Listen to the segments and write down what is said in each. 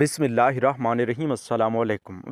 बिसमीम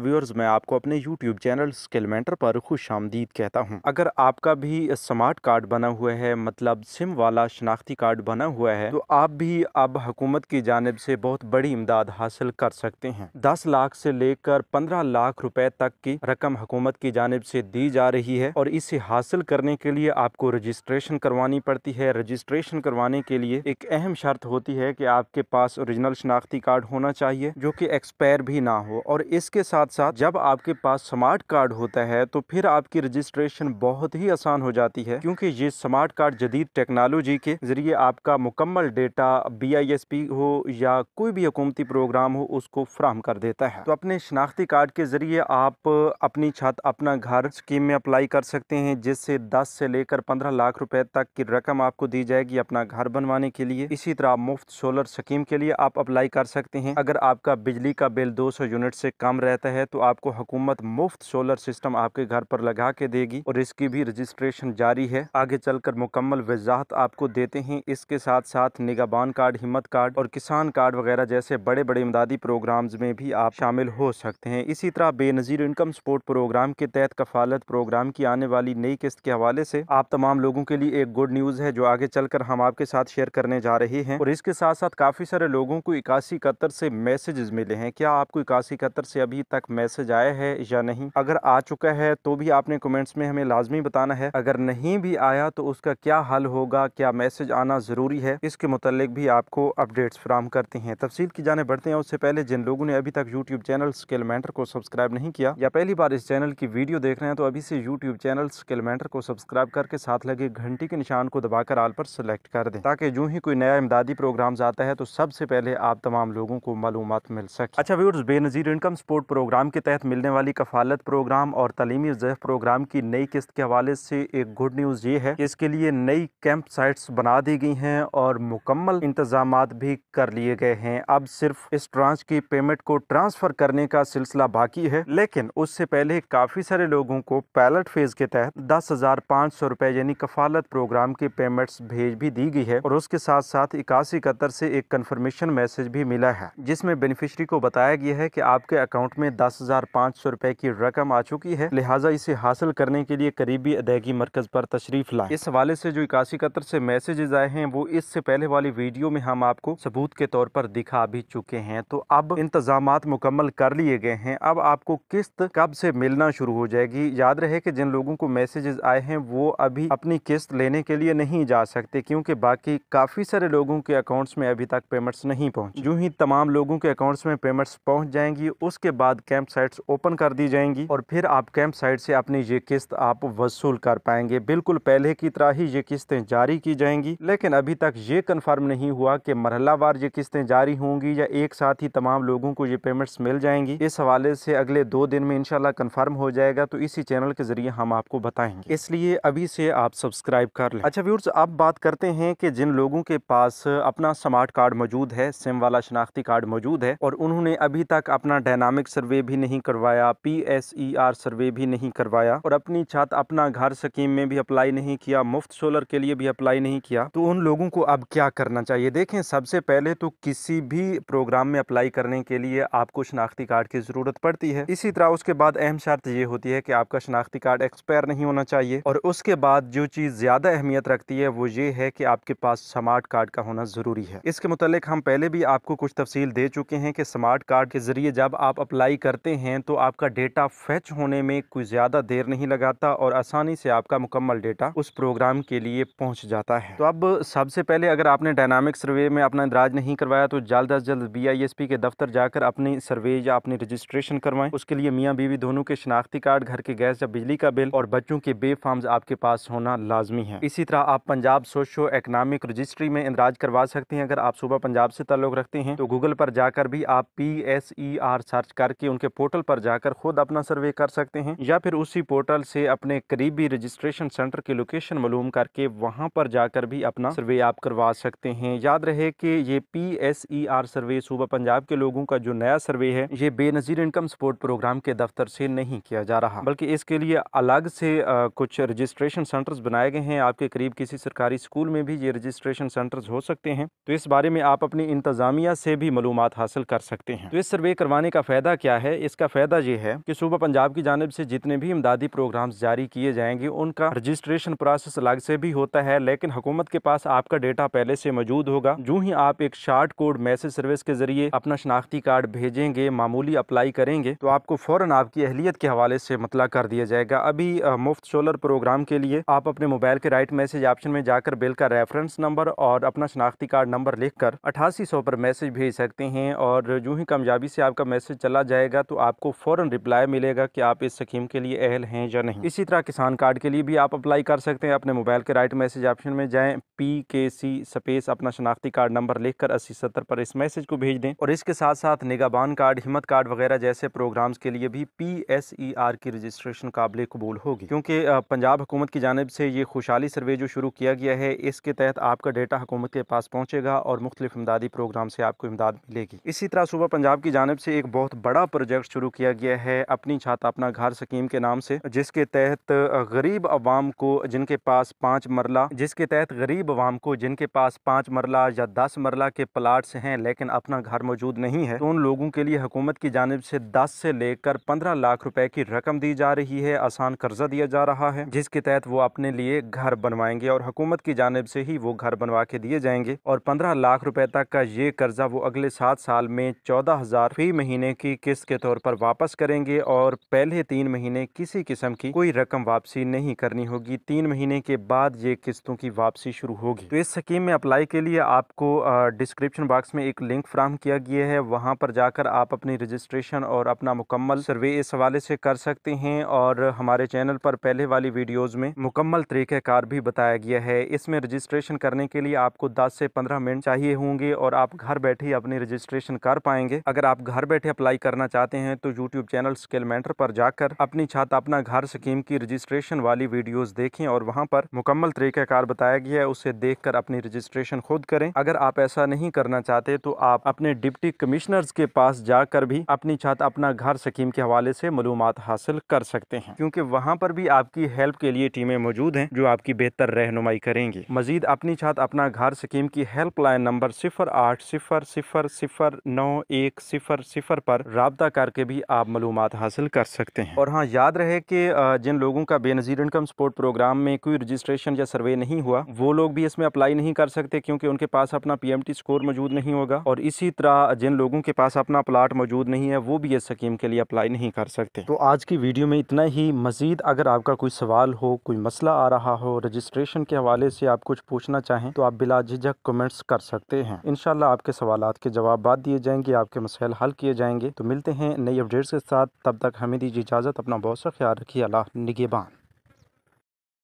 व्यूअर्स मैं आपको अपने यूट्यूब चैनल स्किल मेंटर पर खुश आमदीद कहता हूँ अगर आपका भी स्मार्ट कार्ड बना हुआ है मतलब सिम वाला शनाख्ती कार्ड बना हुआ है तो आप भी अब हकूमत की जानब से बहुत बड़ी इमदाद हासिल कर सकते हैं दस लाख से लेकर पंद्रह लाख रुपए तक की रकम हकूमत की जानब से दी जा रही है और इसे हासिल करने के लिए आपको रजिस्ट्रेशन करवानी पड़ती है रजिस्ट्रेशन करवाने के लिए एक अहम शर्त होती है की आपके पास ओरिजिनल शनाख्ती कार्ड होना चाहिए जो कि एक्सपायर भी ना हो और इसके साथ साथ जब आपके पास स्मार्ट कार्ड होता है तो फिर आपकी रजिस्ट्रेशन बहुत ही आसान हो जाती है क्योंकि ये स्मार्ट कार्ड जदीद टेक्नोलॉजी के ज़रिए आपका मुकम्मल डेटा बी हो या कोई भी हुकूमती प्रोग्राम हो उसको फ्राहम कर देता है तो अपने शनाख्ती कार्ड के ज़रिए आप अपनी छत अपना घर स्कीम में अप्लाई कर सकते हैं जिससे दस से लेकर पंद्रह लाख रुपए तक की रकम आपको दी जाएगी अपना घर बनवाने के लिए इसी तरह मुफ्त सोलर स्कीम के लिए आप अप्लाई कर सकते हैं अगर आप आपका बिजली का बिल 200 यूनिट से कम रहता है तो आपको हुकूमत मुफ्त सोलर सिस्टम आपके घर पर लगा के देगी और इसकी भी रजिस्ट्रेशन जारी है आगे चलकर मुकम्मल वजाहत आपको देते हैं इसके साथ साथ निगाबान कार्ड हिम्मत कार्ड और किसान कार्ड वगैरह जैसे बड़े बड़े इमदादी प्रोग्राम में भी आप शामिल हो सकते हैं इसी तरह बेनज़ीर इनकम सपोर्ट प्रोग्राम के तहत कफालत प्रोग्राम की आने वाली नई किस्त के हवाले से आप तमाम लोगों के लिए एक गुड न्यूज़ है जो आगे चलकर हम आपके साथ शेयर करने जा रहे हैं और इसके साथ साथ काफ़ी सारे लोगों को इक्यासी कतर से मैसेज मैसेजेस मिले हैं क्या आपको इक्यासी इकहत्तर से अभी तक मैसेज आया है या नहीं अगर आ चुका है तो भी आपने कमेंट्स में हमें लाजमी बताना है अगर नहीं भी आया तो उसका क्या हल होगा क्या मैसेज आना ज़रूरी है इसके मुतालिक भी आपको अपडेट्स फ्राहम करते हैं तफसील की जाने बढ़ते हैं उससे पहले जिन लोगों ने अभी तक यूट्यूब चैनल स्किल मैंटर को सब्सक्राइब नहीं किया या पहली बार इस चैनल की वीडियो देख रहे हैं तो अभी से यूट्यूब चैनल स्किल मैंटर को सब्सक्राइब करके साथ लगे घंटी के निशान को दबाकर आल पर सेलेक्ट कर दें ताकि जो ही कोई नया इमदादी प्रोग्राम आता है तो सबसे पहले आप तमाम लोगों को मालूम मालूम मिल सके अच्छा viewers Benazir income support programme के तहत मिलने वाली कफालत प्रोग्राम और तलीमी जैफ प्रोग्राम की नई किस्त के हवाले से एक गुड न्यूज़ ये है कि इसके लिए नई कैंप साइट्स बना दी गई हैं और मुकम्मल इंतजाम भी कर लिए गए हैं अब सिर्फ इस ट्रांस की पेमेंट को ट्रांसफ़र करने का सिलसिला बाकी है लेकिन उससे पहले काफ़ी सारे लोगों को पैलेट फेज़ के तहत दस हज़ार पाँच सौ रुपये यानी कफालत प्रोग्राम की पेमेंट्स भेज भी दी गई है और उसके साथ साथ इक्यासी कतर से एक कन्फर्मेशन मैसेज भी मिला है जिसमें बेनिफिशरी को बताया गया है कि आपके अकाउंट में दस हज़ार पाँच सौ रुपये की रकम आ चुकी है लिहाजा इसे हासिल करने के लिए करीबी अदायगी मरकज पर तशरीफ लाए इस हवाले से जो इक्यासी कतर से मैसेजेज आए हैं वो इससे पहले वाली वीडियो में हम आपको सबूत के तौर पर दिखा भी चुके हैं तो अब इंतजाम मुकम्मल कर लिए गए हैं अब आपको किस्त कब से मिलना शुरू हो जाएगी याद रहे की जिन लोगों को मैसेजेस आए हैं वो अभी अपनी किस्त लेने के लिए नहीं जा सकते क्योंकि बाकी काफ़ी सारे लोगों के अकाउंट्स में अभी तक पेमेंट्स नहीं पहुंचे जो ही तमाम लोगों के अकाउंट्स में पेमेंट्स पहुंच जाएंगी उसके बाद कैंप साइट्स ओपन कर दी जाएंगी और फिर आप कैंप साइट से अपनी ये किस्त आप वसूल कर पाएंगे बिल्कुल पहले की तरह ही ये किस्तें जारी की जाएंगी लेकिन अभी तक ये कन्फर्म नहीं हुआ कि मरहलावार ये किस्तें जारी होंगी या एक साथ ही तमाम लोगों को ये पेमेंट्स मिल जाएंगी इस हवाले से अगले दो दिन में इनशाला कन्फर्म हो जाएगा तो इसी चैनल के जरिए हम आपको बताएंगे इसलिए अभी से आप सब्सक्राइब कर लें अच्छा व्यूर्स अब बात करते हैं कि जिन लोगों के पास अपना स्मार्ट कार्ड मौजूद है सिम वाला शनाख्ती कार्ड मौजूद मौजूद है और उन्होंने अभी तक अपना डायनामिक सर्वे भी नहीं करवाया P S E R survey भी नहीं करवाया और अपनी छात्र अपना घर स्कीम में भी अप्लाई नहीं किया मुफ्त सोलर के लिए भी अप्लाई नहीं किया तो उन लोगों को अब क्या करना चाहिए देखें सबसे पहले तो किसी भी प्रोग्राम में अप्लाई करने के लिए आपको शनाख्ती कार्ड की ज़रूरत पड़ती है इसी तरह उसके बाद अहम शर्त ये होती है कि आपका शनाख्ती कार्ड एक्सपायर नहीं होना चाहिए और उसके बाद जो चीज़ ज़्यादा अहमियत रखती है वो ये है कि आपके पास स्मार्ट कार्ड का होना ज़रूरी है इसके मुतल हम पहले भी आपको कुछ तफसील दे चुके चुके हैं कि स्मार्ट कार्ड के ज़रिए जब आप अप्लाई करते हैं तो आपका डेटा फैच होने में कोई ज़्यादा देर नहीं लगाता और आसानी से आपका मुकम्मल डेटा उस प्रोग्राम के लिए पहुँच जाता है तो अब सबसे पहले अगर आपने डायनामिक सर्वे में अपना इंदराज नहीं करवाया तो जल्द अज जल्द बी के दफ्तर जाकर अपनी सर्वे या अपनी रजिस्ट्रेशन करवाएं उसके लिए मियाँ बीवी दोनों के शनाख्ती कार्ड घर के गैस या बिजली का बिल और बच्चों के बेफार्म आपके पास होना लाजमी है इसी तरह आप पंजाब सोशो इकनॉमिक रजिस्ट्री में इंदराज करवा सकते हैं अगर आप सुबह पंजाब से ताल्लुक रखते हैं तो गूगल पर जाकर जाकर भी आप P S E R search करके उनके पोर्टल पर जाकर खुद अपना सर्वे कर सकते हैं या फिर उसी पोर्टल से अपने करीबी रजिस्ट्रेशन सेंटर की लोकेशन मालूम करके वहाँ पर जाकर भी अपना सर्वे आप करवा सकते हैं याद रहे कि ये P S E R survey सूबा पंजाब के लोगों का जो नया सर्वे है ये बेनजीर इनकम सपोर्ट प्रोग्राम के दफ्तर से नहीं किया जा रहा बल्कि इसके लिए अलग से आ, कुछ रजिस्ट्रेशन सेंटर्स बनाए गए हैं आपके करीब किसी सरकारी स्कूल में भी ये रजिस्ट्रेशन सेंटर्स हो सकते हैं तो इस बारे में आप अपनी इंतजामिया से भी मालूम हासिल हासिल कर सकते हैं तो इस सर्वे करवाने का फ़ायदा क्या है इसका फ़ायदा ये है कि सूबा पंजाब की जानब से जितने भी इमदादी प्रोग्राम्स जारी किए जाएंगे उनका रजिस्ट्रेशन प्रोसेस अलग से भी होता है लेकिन हुकूमत के पास आपका डेटा पहले से मौजूद होगा जो ही आप एक शार्ट कोड मैसेज सर्विस के जरिए अपना शनाख्ती कार्ड भेजेंगे मामूली अप्लाई करेंगे तो आपको फ़ौरन आपकी अहलियत के हवाले से मतला कर दिया जाएगा अभी मुफ्त सोलर प्रोग्राम के लिए आप अपने मोबाइल के राइट मैसेज ऑप्शन में जाकर बिल का रेफरेंस नंबर और अपना शनाख्ती कार्ड नंबर लिख कर अठासी सौ पर मैसेज भेज सकते हैं हैं और यूँ ही कामयाबी से आपका मैसेज चला जाएगा तो आपको फ़ौर रिप्लाई मिलेगा कि आप इस स्कीम के लिए अहल हैं या नहीं इसी तरह किसान कार्ड के लिए भी आप अप्लाई कर सकते हैं अपने मोबाइल के राइट मैसेज ऑप्शन में जाएँ पी के सी स्पेस अपना शनाख्ती कार्ड नंबर लिख कर अस्सी सत्तर पर इस मैसेज को भेज दें और इसके साथ साथ निगाबान कार्ड हिम्मत कार्ड वगैरह जैसे प्रोग्राम्स के लिए भी पी एस ई आर की रजिस्ट्रेशन काबिल कबूल होगी क्योंकि पंजाब हुकूमत की जानब से ये खुशहाली सर्वे जो शुरू किया गया है इसके तहत आपका डेटा हुकूमत के पास पहुँचेगा और मुख्तलिफ इमदादी प्रोग्राम से आपको इमदाद मिलेगी इसी तरह सुबह पंजाब की जानब से एक बहुत बड़ा प्रोजेक्ट शुरू किया गया है अपनी छात्र अपना घर स्कीम के नाम से जिसके तहत गरीब आवाम को जिनके पास पाँच मरला जिसके तहत गरीब आवाम को जिनके पास पाँच मरला या दस मरला के प्लाट्स हैं लेकिन अपना घर मौजूद नहीं है तो उन लोगों के लिए हुकूमत की जानब से दस से लेकर पंद्रह लाख रुपए की रकम दी जा रही है आसान कर्जा दिया जा रहा है जिसके तहत वो अपने लिए घर बनवाएंगे और हुकूमत की जानब से ही वो घर बनवा के दिए जाएंगे और पंद्रह लाख रुपए तक का ये कर्जा वो अगले सात साल में चौदह हज़ार फी महीने की किस्त के तौर पर वापस करेंगे और पहले तीन महीने किसी किस्म की कोई रकम वापसी नहीं करनी होगी तीन महीने के बाद ये किस्तों की वापसी शुरू होगी तो इस स्कीम में अप्लाई के लिए आपको डिस्क्रिप्शन बॉक्स में एक लिंक फ्राहम किया गया है वहाँ पर जाकर आप अपनी रजिस्ट्रेशन और अपना मुकम्मल सर्वे इस हवाले से कर सकते हैं और हमारे चैनल पर पहले वाली वीडियोज़ में मुकम्मल कार भी बताया गया है इसमें रजिस्ट्रेशन करने के लिए आपको दस से पंद्रह मिनट चाहिए होंगे और आप घर बैठे अपनी रजिस्ट्रेशन रजिस्ट्रेशन कर पाएंगे अगर आप घर बैठे अप्लाई करना चाहते हैं तो यूट्यूब चैनल स्किल मेंटर पर जाकर अपनी छात्र अपना घर स्कीम की रजिस्ट्रेशन वाली वीडियोस देखें और वहां पर मुकम्मल तरीकाकार बताया गया है उसे देख अपनी रजिस्ट्रेशन खुद करें अगर आप ऐसा नहीं करना चाहते तो आप अपने डिप्टी कमिश्नर्स के पास जाकर भी अपनी छात्र अपना घर स्कीम के हवाले से मालूम हासिल कर सकते हैं क्योंकि वहाँ पर भी आपकी हेल्प के लिए टीमें मौजूद हैं जो आपकी बेहतर रहनुमाई करेंगी मजीद अपनी छात्र अपना घर स्कीम की हेल्पलाइन नंबर सिफर आठ सिफर सिफर सिफर सिफर नौ एक सिफर सिफर पर रबता करके भी आप मालूम हासिल कर सकते हैं और हाँ याद रहे कि जिन लोगों का बेनज़ीर इनकम सपोर्ट प्रोग्राम में कोई रजिस्ट्रेशन या सर्वे नहीं हुआ वो लोग भी इसमें अप्लाई नहीं कर सकते क्योंकि उनके पास अपना पी एम टी स्कोर मौजूद नहीं होगा और इसी तरह जिन लोगों के पास अपना प्लाट मौजूद नहीं है वो भी इस स्कीम के लिए अप्लाई नहीं कर सकते तो आज की वीडियो में इतना ही मजीद अगर आपका कोई सवाल हो कोई मसला आ रहा हो रजिस्ट्रेशन के हवाले से आप कुछ पूछना चाहें तो आप बिला झिझक कमेंट्स कर सकते हैं इनशाला आपके सवाल के जवाब दिए जाएंगे आपके मसाइल हल किए जाएंगे तो मिलते हैं नई अपडेट्स के साथ तब तक हमें दीजिए इजाज़त अपना बहुत सा ख्याल रखिए अल्लाह निगेबान